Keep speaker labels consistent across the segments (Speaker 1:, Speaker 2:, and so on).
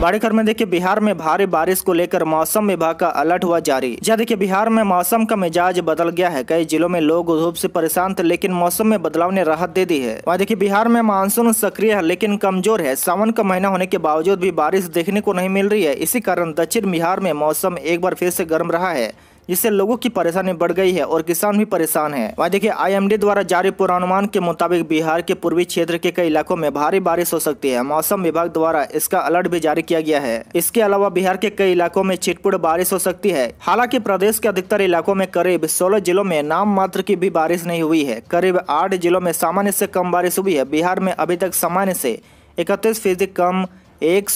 Speaker 1: खबर में देखिए बिहार में भारी बारिश को लेकर मौसम विभाग का अलर्ट हुआ जारी जहाँ देखिए बिहार में मौसम का मिजाज बदल गया है कई जिलों में लोग धूप से परेशान थे लेकिन मौसम में बदलाव ने राहत दे दी है वहाँ देखिए बिहार में मानसून सक्रिय है लेकिन कमजोर है सावन का महीना होने के बावजूद भी बारिश देखने को नहीं मिल रही है इसी कारण दक्षिण बिहार में मौसम एक बार फिर से गर्म रहा है जिससे लोगों की परेशानी बढ़ गई है और किसान भी परेशान है वहाँ देखिए आईएमडी द्वारा जारी पूर्वानुमान के मुताबिक बिहार के पूर्वी क्षेत्र के कई इलाकों में भारी बारिश हो सकती है मौसम विभाग द्वारा इसका अलर्ट भी जारी किया गया है इसके अलावा बिहार के कई इलाकों में छिटपुट बारिश हो सकती है हालांकि प्रदेश के अधिकतर इलाकों में करीब सोलह जिलों में नाम मात्र की भी बारिश नहीं हुई है करीब आठ जिलों में सामान्य से कम बारिश हुई है बिहार में अभी तक सामान्य से इकतीस फीसदी कम एक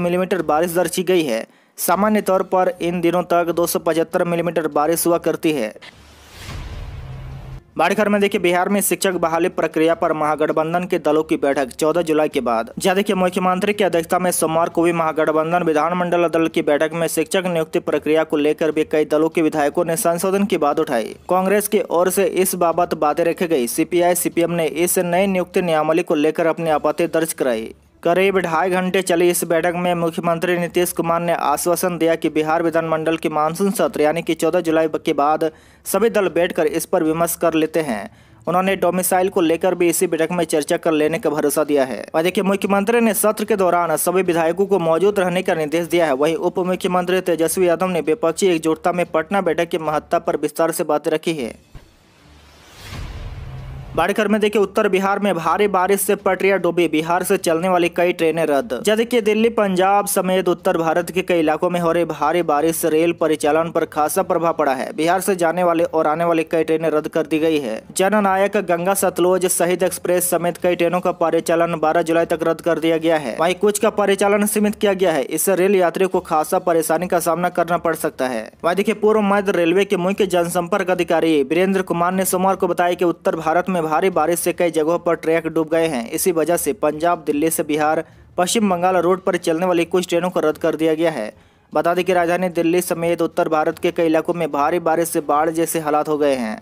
Speaker 1: मिलीमीटर बारिश दर्ज की गई है सामान्य तौर पर इन दिनों तक दो मिलीमीटर बारिश हुआ करती है बाढ़ खबर में देखिए बिहार में शिक्षक बहाली प्रक्रिया पर महागठबंधन के दलों की बैठक 14 जुलाई के बाद जहाँ देखिए मुख्यमंत्री की अध्यक्षता में सोमवार को भी महागठबंधन विधानमंडल दल की बैठक में शिक्षक नियुक्ति प्रक्रिया को लेकर भी कई दलों के विधायकों ने संशोधन की बात उठाई कांग्रेस की ओर से इस बाबत बातें रखी गयी सीपीआई सीपीएम ने इस नई नियुक्ति नियामली को लेकर अपनी आपत्ति दर्ज कराई करीब ढाई घंटे चली इस बैठक में मुख्यमंत्री नीतीश कुमार ने आश्वासन दिया कि बिहार विधानमंडल के मानसून सत्र यानी कि 14 जुलाई के बाद सभी दल बैठकर इस पर विमर्श कर लेते हैं उन्होंने डोमिसाइल को लेकर भी इसी बैठक में चर्चा कर लेने का भरोसा दिया है और देखिए मुख्यमंत्री ने सत्र के दौरान सभी विधायकों को मौजूद रहने का निर्देश दिया है वहीं उप मुख्यमंत्री तेजस्वी यादव ने विपक्षी एकजुटता में पटना बैठक की महत्ता पर विस्तार से बात रखी है बाड़ीखर में देखिए उत्तर बिहार में भारी बारिश से पटरिया डूबी बिहार से चलने वाली कई ट्रेनें रद्द जैसे कि दिल्ली पंजाब समेत उत्तर भारत के कई इलाकों में हो रही भारी बारिश से रेल परिचालन पर खासा प्रभाव पड़ा है बिहार से जाने वाले और आने वाली कई ट्रेनें रद्द कर दी गई है जननायक गंगा सतलुज शहीद एक्सप्रेस समेत कई ट्रेनों का परिचालन बारह जुलाई तक रद्द कर दिया गया है वही कुछ का परिचालन सीमित किया गया है इससे रेल यात्रियों को खासा परेशानी का सामना करना पड़ सकता है वही देखिए पूर्व मध्य रेलवे के मुख्य जनसंपर्क अधिकारी वीरेंद्र कुमार ने सोमवार को बताया की उत्तर भारत में भारी बारिश से कई जगहों पर ट्रैक डूब गए हैं इसी वजह से पंजाब दिल्ली से बिहार पश्चिम बंगाल रोड पर चलने वाली कुछ ट्रेनों को रद्द कर दिया गया है बता दें कि राजधानी दिल्ली समेत उत्तर भारत के कई इलाकों में भारी बारिश से बाढ़ जैसे हालात हो गए हैं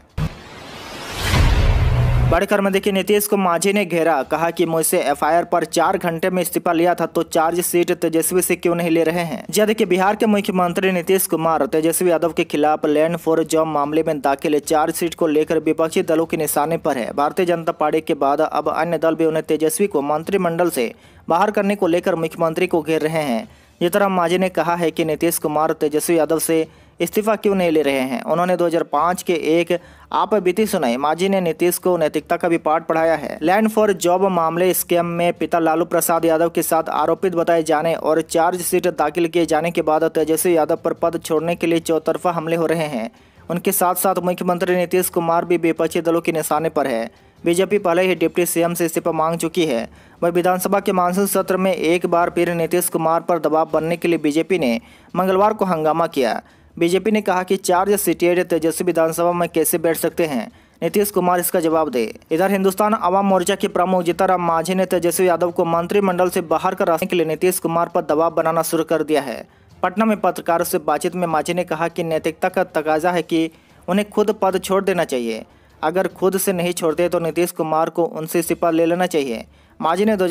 Speaker 1: बढ़कर में देखिए नीतीश को माझी ने घेरा कहा कि मुझसे एफआईआर पर चार घंटे में इस्तीफा लिया था तो चार्ज सीट तेजस्वी से क्यों नहीं ले रहे हैं यह देखिए बिहार के मुख्यमंत्री नीतीश कुमार तेजस्वी यादव के खिलाफ लैंड फॉर जॉब मामले में दाखिल चार्जशीट को लेकर विपक्षी दलों के निशाने पर है भारतीय जनता पार्टी के बाद अब अन्य दल भी उन्हें तेजस्वी को मंत्रिमंडल से बाहर करने को लेकर मुख्यमंत्री को घेर रहे हैं जिस तरह माझी ने कहा है कि नीतीश कुमार तेजस्वी यादव से इस्तीफा क्यों नहीं ले रहे हैं उन्होंने 2005 के एक आप बीती सुनाई माजी ने नीतीश को नैतिकता का भी पाठ पढ़ाया है लैंड फॉर जॉब मामले स्कैम में पिता लालू प्रसाद यादव के साथ आरोपित बताए जाने और चार्जशीट दाखिल किए जाने के बाद तेजस्वी यादव पर पद छोड़ने के लिए चौतरफा हमले हो रहे हैं उनके साथ साथ मुख्यमंत्री नीतीश कुमार भी विपक्षी दलों के निशाने पर है बीजेपी पहले ही डिप्टी सीएम से इस्तीफा मांग चुकी है वह विधानसभा के मानसून सत्र में एक बार फिर नीतीश कुमार पर दबाव बनने के लिए बीजेपी ने मंगलवार को हंगामा किया बीजेपी ने कहा कि चार्ज सीटेट तेजस्वी विधानसभा में कैसे बैठ सकते हैं नीतीश कुमार इसका जवाब दे इधर हिंदुस्तान आवाम मोर्चा के प्रमुख जीताराम मांझी ने तेजस्वी यादव को मंत्रिमंडल से बाहर कर रखने के लिए नीतीश कुमार पर दबाव बनाना शुरू कर दिया है पटना में पत्रकारों से बातचीत में मांझी ने कहा कि नैतिकता का तकाजा है कि उन्हें खुद पद छोड़ देना चाहिए अगर खुद से नहीं छोड़ते तो नीतीश कुमार को उनसे इस्तीफा ले लेना चाहिए मांझी ने दो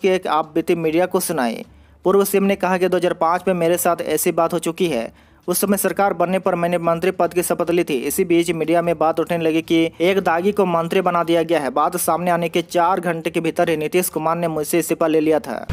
Speaker 1: के एक आप बीती मीडिया को सुनाई पूर्व सीएम ने कहा कि दो में मेरे साथ ऐसी बात हो चुकी है उस समय सरकार बनने पर मैंने मंत्री पद की शपथ ली थी इसी बीच मीडिया में बात उठने लगी कि एक दागी को मंत्री बना दिया गया है बात सामने आने के चार घंटे के भीतर ही नीतीश कुमार ने मुझसे इस्तीफा ले लिया था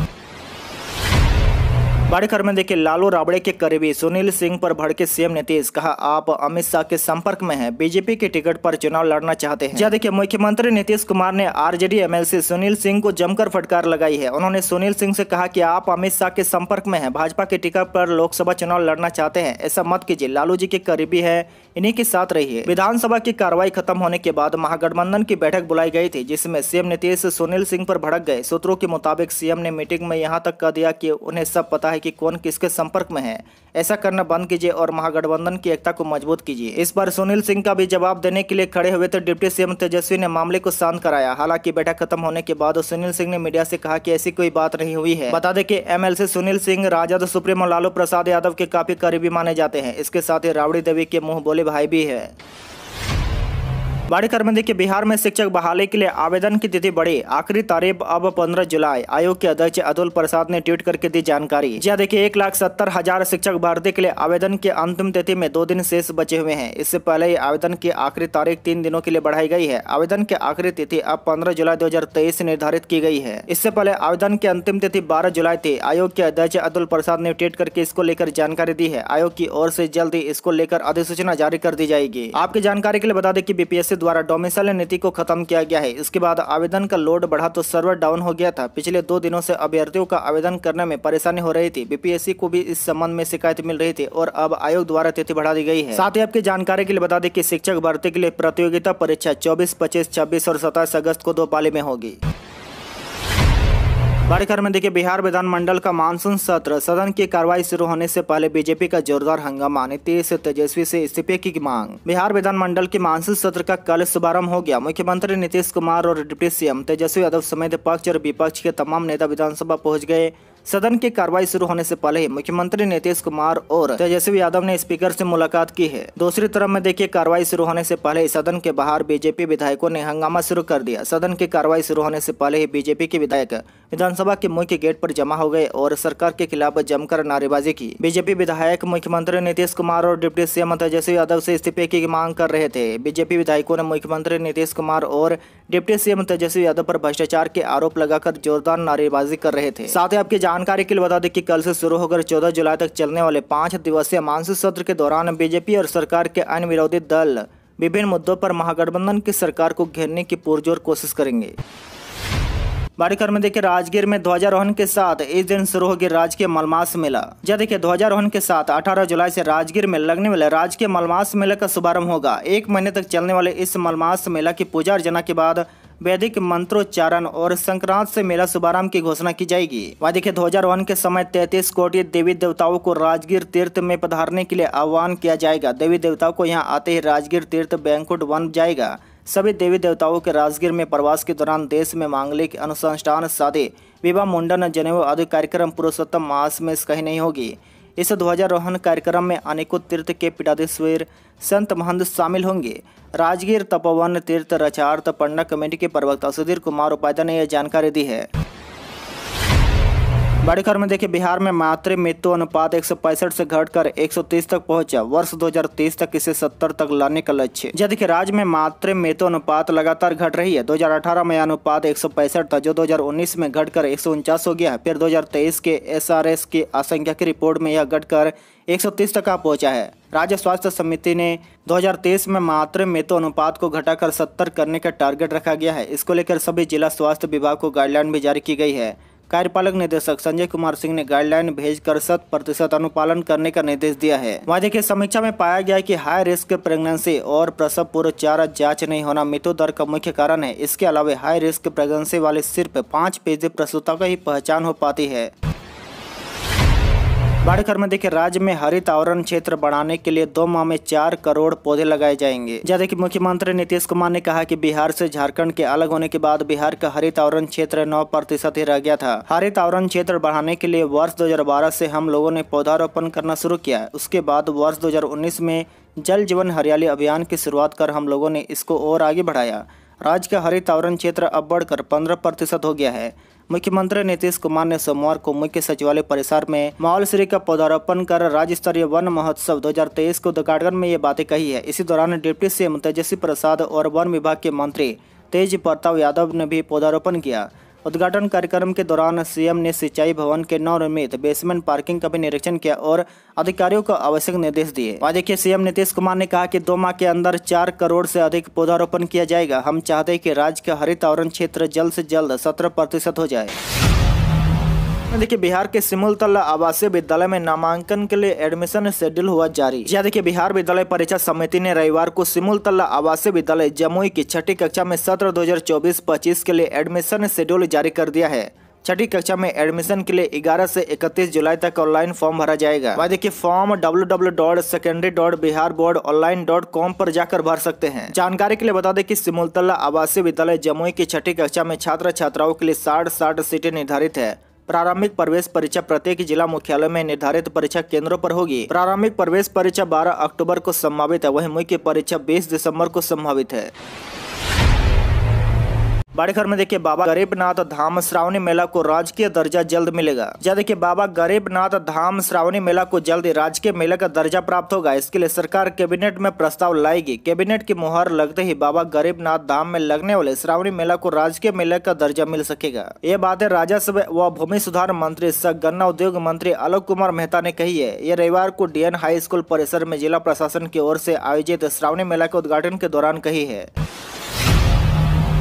Speaker 1: बाड़ीखर में देखिए लालू राबड़े के करीबी सुनील सिंह पर भड़के सीएम नीतीश कहा आप अमित शाह के संपर्क में हैं बीजेपी के टिकट पर चुनाव लड़ना चाहते हैं जहाँ देखिए मुख्यमंत्री नीतीश कुमार ने आरजेडी एमएलसी सुनील सिंह को जमकर फटकार लगाई है उन्होंने सुनील सिंह से कहा कि आप अमित शाह के संपर्क में है भाजपा के टिकट पर लोकसभा चुनाव लड़ना चाहते हैं ऐसा मत कीजिए लालू जी के करीबी है इन्हीं के साथ रहिए विधानसभा की कार्रवाई खत्म होने के बाद महागठबंधन की बैठक बुलाई गई थी जिसमें सीएम नीतीश सुनील सिंह पर भड़क गए सूत्रों के मुताबिक सीएम ने मीटिंग में यहाँ तक कह दिया कि उन्हें सब पता है है कि कौन किसके संपर्क में है ऐसा करना बंद कीजिए और महागठबंधन की एकता को मजबूत कीजिए इस पर सुनील सिंह का भी जवाब देने के लिए खड़े हुए थे डिप्टी सीएम तेजस्वी ने मामले को शांत कराया हालांकि बैठक खत्म होने के बाद सुनील सिंह ने मीडिया से कहा कि ऐसी कोई बात नहीं हुई है बता दें कि एमएलसी सुनील सिंह राजद सुप्रीमो लालू प्रसाद यादव के काफी करीबी माने जाते हैं इसके साथ ही राबड़ी देवी के मुंह बोले भाई भी है बड़ी खबर देखिए बिहार में शिक्षक बहाली के लिए आवेदन की तिथि बढ़ी आखिरी तारीख अब 15 जुलाई आयोग के अध्यक्ष अतुल प्रसाद ने ट्वीट करके दी जानकारी जी हाँ, देखिए एक लाख सत्तर हजार शिक्षक भर्ती के लिए आवेदन की अंतिम तिथि में दो दिन शेष बचे हुए हैं इससे पहले ही आवेदन की आखिरी तारीख तीन दिनों के लिए बढ़ाई गई है आवेदन की आखिरी तिथि अब पंद्रह जुलाई दो निर्धारित की गई है इससे पहले आवेदन की अंतिम तिथि बारह जुलाई थी आयोग के अध्यक्ष अतुल प्रसाद ने ट्वीट करके इसको लेकर जानकारी दी है आयोग की ओर ऐसी जल्द इसको लेकर अधिसूचना जारी कर दी जाएगी आपकी जानकारी के लिए बता दें की बीपीएससी द्वारा डोमिसाइल नीति को खत्म किया गया है इसके बाद आवेदन का लोड बढ़ा तो सर्वर डाउन हो गया था पिछले दो दिनों से अभ्यर्थियों का आवेदन करने में परेशानी हो रही थी बीपीएससी को भी इस संबंध में शिकायत मिल रही थी और अब आयोग द्वारा तिथि बढ़ा दी गई है साथ ही आपकी जानकारी के लिए बता दें की शिक्षक भर्ती के लिए प्रतियोगिता परीक्षा चौबीस पच्चीस छब्बीस और सत्ताईस अगस्त को दो पाली में होगी बड़े खबर में देखिए बिहार विधानमंडल का मानसून सत्र सदन की कार्रवाई शुरू होने से पहले बीजेपी का जोरदार हंगामा नीतीश तेजस्वी से इस्तीफे की मांग बिहार विधानमंडल के मानसून सत्र का कल शुभारंभ हो गया मुख्यमंत्री नीतीश कुमार और डिप्टी सीएम तेजस्वी यादव समेत पक्ष और विपक्ष के तमाम नेता विधानसभा पहुंच गए सदन की कार्रवाई शुरू होने से पहले ही मुख्यमंत्री नीतीश कुमार और तेजस्वी यादव ने स्पीकर से मुलाकात की है दूसरी तरफ में देखिए कार्रवाई शुरू होने से पहले ही सदन के बाहर बीजेपी विधायकों ने हंगामा शुरू कर दिया सदन की कार्रवाई शुरू होने से पहले ही बीजेपी के विधायक विधानसभा के मुख्य गेट पर जमा हो गए और सरकार के खिलाफ जमकर नारेबाजी की बीजेपी विधायक मुख्यमंत्री नीतीश कुमार और डिप्टी सीएम तेजस्वी यादव से इस्तीफे की मांग कर रहे थे बीजेपी विधायकों ने मुख्यमंत्री नीतीश कुमार और डिप्टी सीएम तेजस्वी यादव पर भ्रष्टाचार के आरोप लगाकर जोरदार नारेबाजी कर रहे थे साथ ही आपकी जानकारी के लिए बता दें कि कल से शुरू होकर 14 जुलाई तक चलने वाले पाँच दिवसीय मानसून सत्र के दौरान बीजेपी और सरकार के अन्य विरोधी दल विभिन्न मुद्दों पर महागठबंधन की सरकार को घेरने की पुरजोर कोशिश करेंगे बड़ी खबर में देखिए राजगीर में ध्वजारोहण के साथ इस दिन शुरू होगी राजकीय मलमास मेला जब देखिए ध्वजारोहण के साथ 18 जुलाई से राजगीर में लगने वाले राजकीय मलमास मेला का शुभारंभ होगा एक महीने तक चलने वाले इस मलमास मेला की पूजा अर्चना के बाद वैदिक मंत्रोच्चारण और संक्रांत से मेला शुभारंभ की घोषणा की जाएगी वह देखिये ध्वजारोहण के समय तैतीस कोटि देवी देवताओं को राजगीर तीर्थ में पधारने के लिए आह्वान किया जाएगा देवी देवताओं को यहाँ आते ही राजगीर तीर्थ बैंकुट वन जाएगा सभी देवी देवताओं के राजगीर में प्रवास के दौरान देश में मांगलिक अनुसंस्थान साधे विवाह मुंडन जनेऊ आदि कार्यक्रम पुरुषोत्तम मास में कहीं नहीं होगी इस ध्वजारोहण कार्यक्रम में अनेकों तीर्थ के पीठाधीश्वर संत महंत शामिल होंगे राजगीर तपोवन तीर्थ रचार्थ पंडा कमेटी के प्रवक्ता सुधीर कुमार उपाध्याय ने यह जानकारी दी है बड़े खबर में देखिए बिहार में मातृ मृत्यु अनुपात एक से घटकर 130 तक पहुंचा वर्ष 2030 तक इसे 70 तक लाने का लक्ष्य जब देखिए राज्य में मातृ मृत्यु अनुपात लगातार घट रही है 2018 में अनुपात एक था जो 2019 में घटकर एक हो गया है फिर 2023 के एस की आसंख्या की रिपोर्ट में यह घटकर 130 तक आ पहुंचा है राज्य स्वास्थ्य समिति ने 2023 में मातृ मृत्यु अनुपात को घटाकर 70 करने का टारगेट रखा गया है इसको लेकर सभी जिला स्वास्थ्य विभाग को गाइडलाइन भी जारी की गई है कार्यपालक निदेशक संजय कुमार सिंह ने गाइडलाइन भेजकर शत प्रतिशत अनुपालन करने का निर्देश दिया है वहाँ देखिए समीक्षा में पाया गया कि हाई रिस्क प्रेगनेंसी और प्रसव पूर्व चारा जांच नहीं होना मृत्यु दर का मुख्य कारण है इसके अलावा हाई रिस्क प्रेगनेंसी वाले सिर्फ पाँच पेजी प्रसुता का ही पहचान हो पाती है बाढ़ में देखिए राज्य में हरित आवरण क्षेत्र बढ़ाने के लिए दो माह में चार करोड़ पौधे लगाए जाएंगे जैसे की मुख्यमंत्री नीतीश कुमार ने कहा कि बिहार से झारखंड के अलग होने के बाद बिहार का हरित आवरण क्षेत्र नौ प्रतिशत ही रह गया था हरित आवरण क्षेत्र बढ़ाने के लिए वर्ष 2012 से हम लोगों ने पौधारोपण करना शुरू किया उसके बाद वर्ष दो में जल जीवन हरियाली अभियान की शुरुआत कर हम लोगों ने इसको और आगे बढ़ाया राज्य का हरित आवरण क्षेत्र अब बढ़कर पंद्रह प्रतिशत हो गया है मुख्यमंत्री नीतीश कुमार ने सोमवार को मुख्य सचिवालय परिसर में माहौल श्री का पौधारोपण कर राज्य स्तरीय वन महोत्सव 2023 को उद्घाटन में ये बातें कही है इसी दौरान डिप्टी सीएम तेजस्वी प्रसाद और वन विभाग के मंत्री तेज प्रताप यादव ने भी पौधारोपण किया उद्घाटन कार्यक्रम के दौरान सीएम ने सिंचाई भवन के नवनिर्मित बेसमेंट पार्किंग का भी निरीक्षण किया और अधिकारियों को आवश्यक निर्देश दिए वहाँ देखिए सीएम नीतीश कुमार ने कहा कि दो माह के अंदर चार करोड़ से अधिक पौधारोपण किया जाएगा हम चाहते हैं कि राज्य का हरित आवरण क्षेत्र जल्द से जल्द सत्रह प्रतिशत हो जाए देखिए बिहार के सिमुल तल्ला आवासीय विद्यालय में नामांकन के लिए एडमिशन शेड्यूल हुआ जारी यह देखिए बिहार विद्यालय परीक्षा समिति ने रविवार को सिमुल तल्ला आवासीय विद्यालय जमुई की छठी कक्षा में सत्र 2024 हजार के लिए एडमिशन शेड्यूल जारी कर दिया है छठी कक्षा में एडमिशन के लिए 11 से 31 जुलाई तक ऑनलाइन फॉर्म भरा जाएगा वह देखिए फॉर्म www.secondary.biharboard.online.com पर जाकर भर सकते हैं जानकारी के लिए बता दें कि सिमुलतला आवासीय विद्यालय जमुई की छठी कक्षा में छात्र छात्राओं के लिए साठ साठ सीटें निर्धारित है प्रारंभिक प्रवेश परीक्षा प्रत्येक जिला मुख्यालय में निर्धारित परीक्षा केंद्रों पर होगी प्रारंभिक प्रवेश परीक्षा 12 अक्टूबर को संभावित है वहीं मुख्य परीक्षा 20 दिसंबर को संभावित है खबर में देखिए बाबा गरीबनाथ धाम श्रावणी मेला को राजकीय दर्जा जल्द मिलेगा जहाँ देखिए बाबा गरीबनाथ धाम श्रावणी मेला को जल्द राजकीय मेला का दर्जा प्राप्त होगा इसके लिए सरकार कैबिनेट में प्रस्ताव लाएगी कैबिनेट की मुहर लगते ही बाबा गरीबनाथ धाम में लगने वाले श्रावणी मेला को राजकीय मेला का दर्जा मिल सकेगा ये बात है राजस्व व भूमि सुधार मंत्री सह गन्ना उद्योग मंत्री आलोक कुमार मेहता ने कही है ये रविवार को डीएन हाई स्कूल परिसर में जिला प्रशासन की ओर से आयोजित श्रावणी मेला के उद्घाटन के दौरान कही है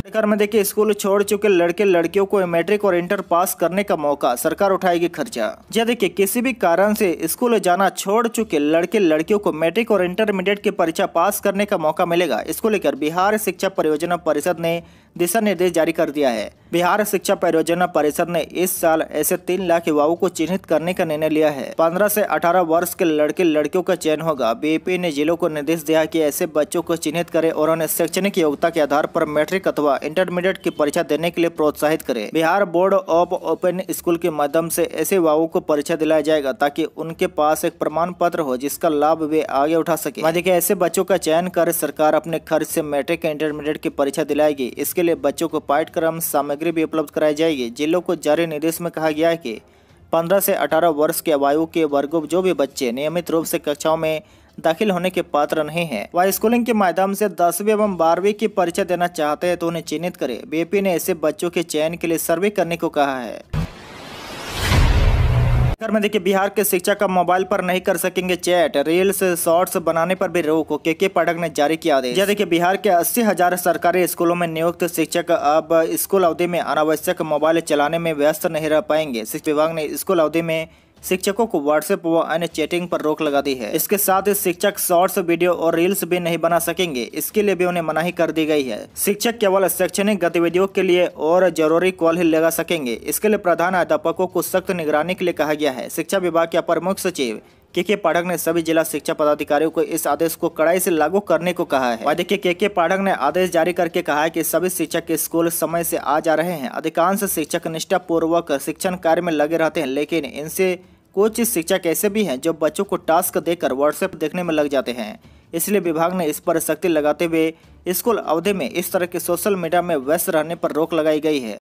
Speaker 1: सरकार में देखिए स्कूल छोड़ चुके लड़के लड़कियों को मैट्रिक और इंटर पास करने का मौका सरकार उठाएगी खर्चा यह हाँ, देखिए किसी भी कारण से स्कूल जाना छोड़ चुके लड़के लड़कियों को मैट्रिक और इंटरमीडिएट की परीक्षा पास करने का मौका मिलेगा इसको लेकर बिहार शिक्षा परियोजना परिषद ने दिशा निर्देश जारी कर दिया है बिहार शिक्षा परियोजना परिषद ने इस साल ऐसे तीन लाख युवाओं को चिन्हित करने का निर्णय लिया है पंद्रह से अठारह वर्ष के लड़के लड़कियों का चयन होगा बीएपी ने जिलों को निर्देश दिया कि ऐसे बच्चों को चिन्हित करें और उन्हें शैक्षणिक योग्यता के आधार पर मैट्रिक अथवा इंटरमीडिएट की परीक्षा देने के लिए प्रोत्साहित करे Bihar board of open school के माध्यम से ऐसे युवाओं को परीक्षा दिलाया जाएगा ताकि उनके पास एक प्रमाण पत्र हो जिसका लाभ वे आगे उठा सके मध्य ऐसे बच्चों का चयन कर सरकार अपने खर्च से मैट्रिक इंटरमीडिएट की परीक्षा दिलाएगी इसके लिए बच्चों को पाठ्यक्रम सामग्री भी उपलब्ध कराई जाएगी जिलों को जारी निर्देश में कहा गया है कि 15 से 18 वर्ष के आयु के वर्गों जो भी बच्चे नियमित रूप से कक्षाओं में दाखिल होने के पात्र नहीं हैं वह स्कूलिंग के माध्यम से दसवीं एवं बारहवीं की परीक्षा देना चाहते हैं तो उन्हें चिन्हित करें बीपी ने ऐसे बच्चों के चयन के लिए सर्वे करने को कहा है अगर में देखिए बिहार के शिक्षक अब मोबाइल पर नहीं कर सकेंगे चैट रील्स शॉर्ट्स बनाने पर भी रोक के के पाठक ने जारी किया आदेश देखिए बिहार के अस्सी हजार सरकारी स्कूलों में नियुक्त शिक्षक अब स्कूल अवधि में अनावश्यक मोबाइल चलाने में व्यस्त नहीं रह पाएंगे शिक्षा विभाग ने स्कूल अवधि में शिक्षकों को व्हाट्सएप व अन्य चैटिंग पर रोक लगा दी है इसके साथ ही शिक्षक शॉर्ट्स वीडियो और रील्स भी नहीं बना सकेंगे इसके लिए भी उन्हें मनाही कर दी गई है शिक्षक केवल शैक्षणिक गतिविधियों के लिए और जरूरी कॉल ही लगा सकेंगे इसके लिए प्रधान अध्यापकों को सख्त निगरानी के लिए कहा गया है शिक्षा विभाग के अपर मुख्य सचिव के के पाठक ने सभी जिला शिक्षा पदाधिकारियों को इस आदेश को कड़ाई से लागू करने को कहा है देखिए के के पाठक ने आदेश जारी करके कहा है कि सभी शिक्षक के स्कूल समय से आ जा रहे हैं अधिकांश शिक्षक निष्ठा पूर्वक शिक्षण कार्य में लगे रहते हैं लेकिन इनसे कुछ शिक्षक ऐसे भी हैं जो बच्चों को टास्क देकर व्हाट्सएप देखने में लग जाते हैं इसलिए विभाग ने इस पर सख्ती लगाते हुए स्कूल अवधि में इस तरह के सोशल मीडिया में व्यस्त रहने पर रोक लगाई गई है